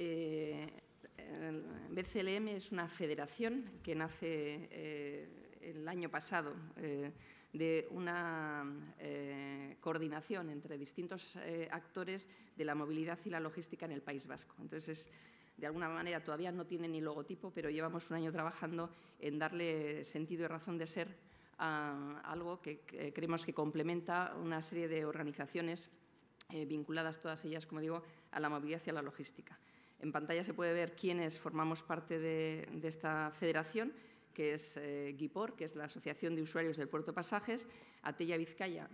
Eh, BCLM es una federación que nace eh, el año pasado eh, de una coordinación entre distintos actores de la movilidad y la logística en el País Vasco. Entonces, de alguna manera todavía no tiene ni logotipo, pero llevamos un año trabajando en darle sentido y razón de ser a algo que creemos que complementa una serie de organizaciones vinculadas todas ellas, como digo, a la movilidad y a la logística. En pantalla se puede ver quiénes formamos parte de, esta federación, que es eh, GIPOR, que es la Asociación de Usuarios del Puerto Pasajes, Atella Vizcaya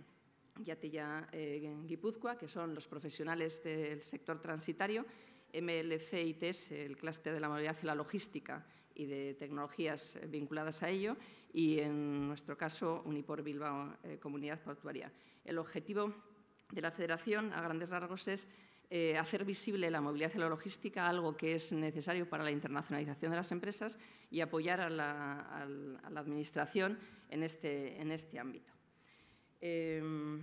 y Atella eh, Guipúzcoa, que son los profesionales del sector transitario, MLC e el clúster de la movilidad y la logística y de tecnologías eh, vinculadas a ello, y en nuestro caso Unipor Bilbao, Comunidad Portuaria. El objetivo de la Federación, a grandes rasgos, es eh, hacer visible la movilidad y la logística, algo que es necesario para la internacionalización de las empresas y apoyar a la, Administración en este, en este ámbito. Eh,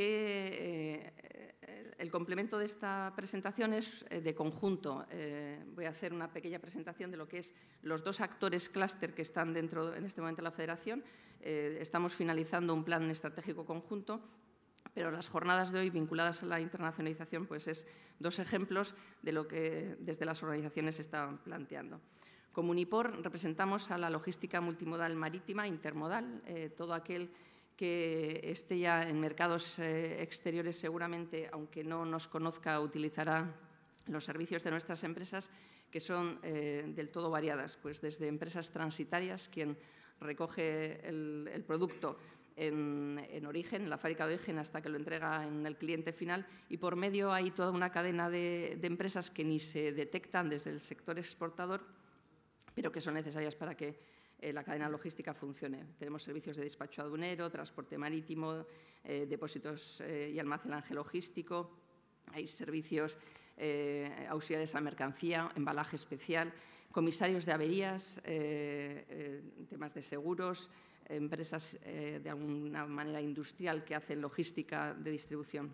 eh, el complemento de esta presentación es de conjunto. voy a hacer una pequeña presentación de lo que es los dos actores clúster que están dentro en este momento de la Federación. estamos finalizando un plan estratégico conjunto pero las jornadas de hoy vinculadas a la internacionalización pues es dos ejemplos de lo que desde las organizaciones se están planteando. Como Unipor representamos a la logística multimodal marítima, intermodal, eh, todo aquel que esté ya en mercados eh, exteriores seguramente, aunque no nos conozca, utilizará los servicios de nuestras empresas, que son eh, del todo variadas, pues desde empresas transitarias, quien recoge el producto en, origen, en la fábrica de origen, hasta que lo entrega en el cliente final. Y por medio hay toda una cadena de, empresas que ni se detectan desde el sector exportador, pero que son necesarias para que eh, la cadena logística funcione. Tenemos servicios de despacho adunero, transporte marítimo, eh, depósitos eh, y almacenaje logístico, hay servicios auxiliares a mercancía, embalaje especial comisarios de averías, eh, eh, temas de seguros, empresas eh, de alguna manera industrial que hacen logística de distribución.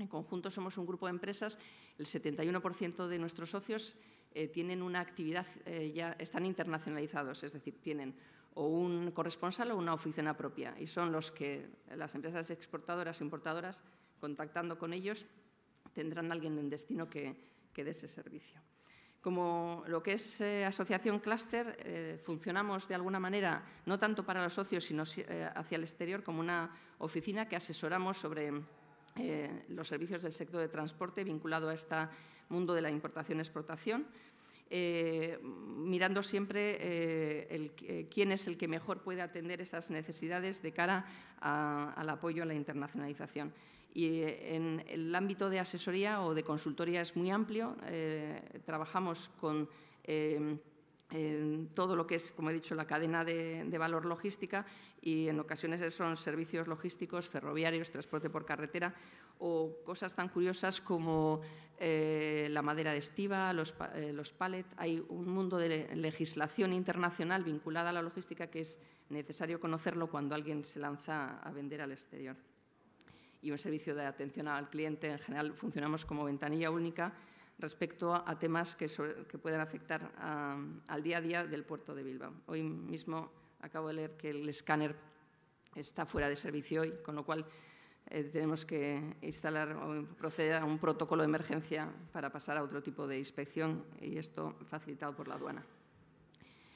En conjunto somos un grupo de empresas, el 71% de nuestros socios tienen una actividad, ya están internacionalizados, es decir, tienen o un corresponsal o una oficina propia. Y son los que las empresas exportadoras e importadoras, contactando con ellos, tendrán alguien en destino que, que dé ese servicio. Como lo que es eh, asociación Cluster, eh, funcionamos de alguna manera no tanto para los socios, sino eh, hacia el exterior, como una oficina que asesoramos sobre los servicios del sector de transporte vinculado a este mundo de la importación-exportación, mirando siempre quién es el que mejor puede atender esas necesidades de cara al apoyo a la internacionalización. Y eh, en el ámbito de asesoría o de consultoría es muy amplio. Eh, trabajamos con em, em, todo lo que es, como he dicho, la cadena de, valor logística y en ocasiones son servicios logísticos, ferroviarios, transporte por carretera o cosas tan curiosas como eh, la madera de estiva, los, los Hay un mundo de legislación internacional vinculada a la logística que es necesario conocerlo cuando alguien se lanza a vender al exterior y un servicio de atención al cliente. En general funcionamos como ventanilla única respecto a temas que, pueden afectar ah, al día a día del puerto de Bilbao. Hoy mismo acabo de leer que el escáner está fuera de servicio hoy, con lo cual eh, tenemos que instalar o proceder a un protocolo de emergencia para pasar a otro tipo de inspección y esto facilitado por la aduana.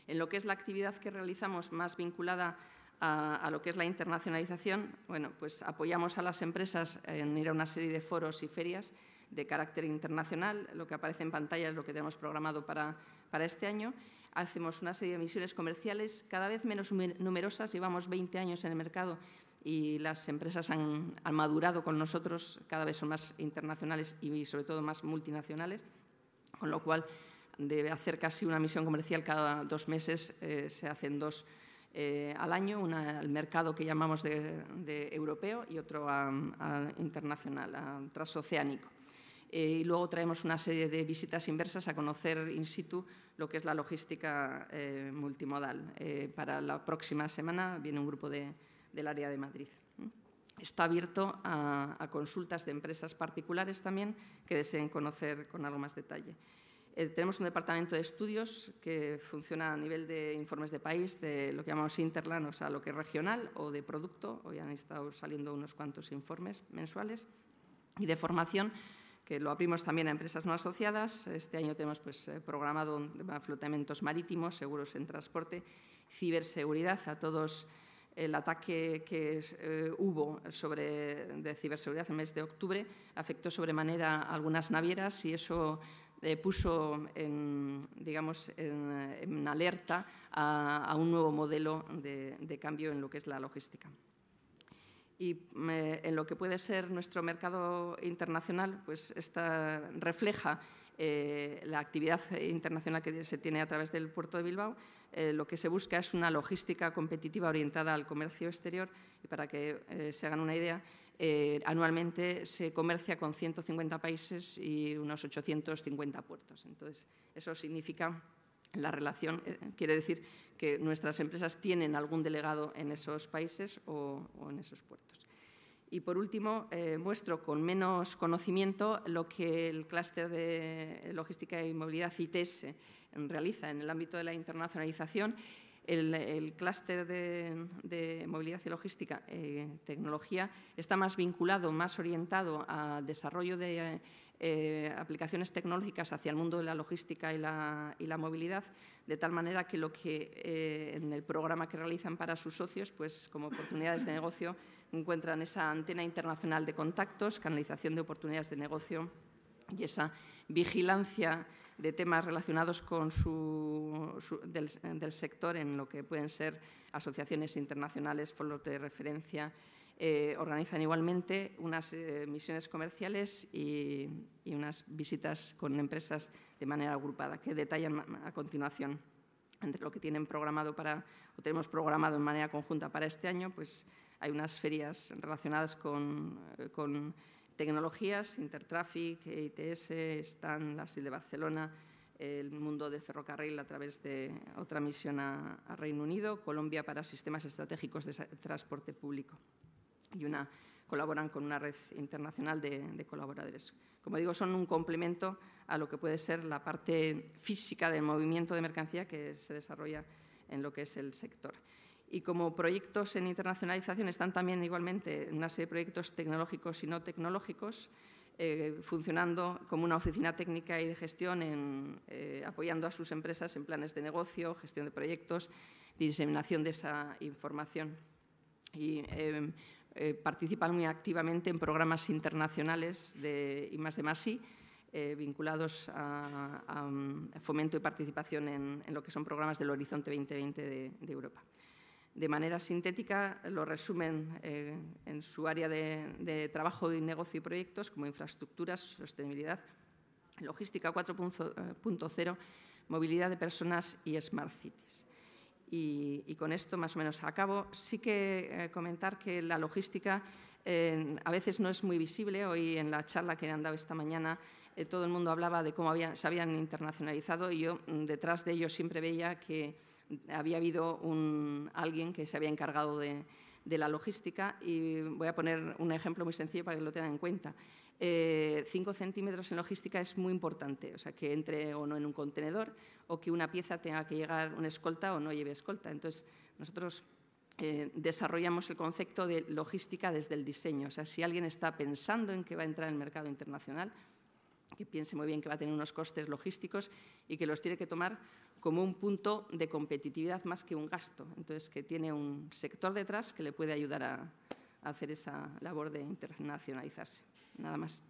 En lo que es la actividad que realizamos más vinculada a a, lo que es la internacionalización, bueno, pues apoyamos a las empresas en ir a una serie de foros y ferias de carácter internacional. Lo que aparece en pantalla es lo que tenemos programado para, este año. Hacemos una serie de misiones comerciales cada vez menos numerosas. Llevamos 20 años en el mercado y las empresas han, madurado con nosotros. Cada vez son más internacionales y sobre todo más multinacionales, con lo cual debe hacer casi una misión comercial cada dos meses eh, se hacen dos eh, al año, una al mercado que llamamos de, europeo y otro a, internacional, a transoceánico. Eh, y luego traemos una serie de visitas inversas a conocer in situ lo que es la logística eh, multimodal. para la próxima semana viene un grupo del área de Madrid. Está abierto a consultas de empresas particulares también que deseen conocer con algo más detalle. Eh, tenemos un departamento de estudios que funciona a nivel de informes de país, de lo que llamamos interlan, o sea, lo que es regional o de producto. Hoy han estado saliendo unos cuantos informes mensuales. Y de formación, que lo abrimos también a empresas no asociadas. Este año tenemos pues, eh, programado flotamientos marítimos, seguros en transporte, ciberseguridad a todos el ataque que eh, hubo sobre, de ciberseguridad en el mes de octubre afectó sobremanera a algunas navieras y eso eh, puso en, digamos, alerta a, un nuevo modelo de, cambio en lo que es la logística. Y eh, en lo que puede ser nuestro mercado internacional, pues esta refleja eh, la actividad internacional que se tiene a través del puerto de Bilbao, lo que se busca es una logística competitiva orientada al comercio exterior. Y para que se hagan una idea, eh, anualmente se comercia con 150 países y unos 850 puertos. Entonces, eso significa la relación, eh, quiere decir que nuestras empresas tienen algún delegado en esos países o, en esos puertos. Y por último, muestro eh, con menos conocimiento lo que el clúster de logística y movilidad ITS realiza en el ámbito de la internacionalización el, clúster de, movilidad y logística, eh, tecnología, está más vinculado, más orientado al desarrollo de eh, aplicaciones tecnológicas hacia el mundo de la logística y la, movilidad, de tal manera que lo que eh, en el programa que realizan para sus socios, pues como oportunidades de negocio, encuentran esa antena internacional de contactos, canalización de oportunidades de negocio y esa vigilancia de temas relacionados con su, del, sector en lo que pueden ser asociaciones internacionales, foros de referencia. Eh, organizan igualmente unas eh, misiones comerciales y, unas visitas con empresas de manera agrupada, que detallan a continuación entre lo que tienen programado para, o tenemos programado en manera conjunta para este año, pues hay unas ferias relacionadas con eh, tecnologías, Intertraffic, e ITS, están las de Barcelona, el mundo del ferrocarril a través de otra misión a, Reino Unido, Colombia para sistemas estratégicos de transporte público y una colaboran con una red internacional de, de, colaboradores. Como digo, son un complemento a lo que puede ser la parte física del movimiento de mercancía que se desarrolla en lo que es el sector y como proyectos en internacionalización están también igualmente una serie de proyectos tecnológicos y no tecnológicos eh, funcionando como una oficina técnica y de gestión, en, eh, apoyando a sus empresas en planes de negocio, gestión de proyectos diseminación de esa información. Y em, eh, participan muy activamente en programas internacionales de más de más eh, vinculados a, mm, fomento y participación en, lo que son programas del Horizonte 2020 de Europa de manera sintética lo resumen eh, en su área de, trabajo y negocio y proyectos como infraestructuras, sostenibilidad, logística 4.0, movilidad de personas y smart cities. Y, con esto más o menos acabo. Sí que eh, comentar que la logística eh, a veces no es muy visible. Hoy en la charla que han dado esta mañana todo el mundo hablaba de cómo se habían internacionalizado y yo mm, detrás de ellos siempre veía que había habido alguien que se había encargado de, la logística y voy a poner un ejemplo muy sencillo para que lo tengan en cuenta. 5 eh, centímetros en logística es muy importante, o sea, que entre o no en un contenedor o que una pieza tenga que llegar una escolta o no lleve escolta. Entonces, nosotros eh, desarrollamos el concepto de logística desde el diseño. O sea, si alguien está pensando en que va a entrar en el mercado internacional, que piense muy bien que va a tener unos costes logísticos y que los tiene que tomar como un punto de competitividad más que un gasto. Entonces, que tiene un sector detrás que le puede ayudar a, hacer esa labor de internacionalizarse. Nada más.